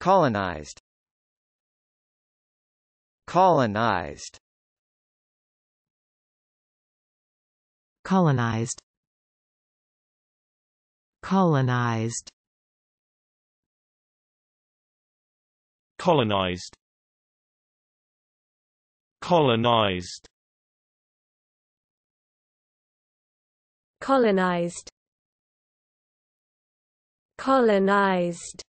Colonized Colonized Colonized Colonized Colonized Colonized Colonized Colonized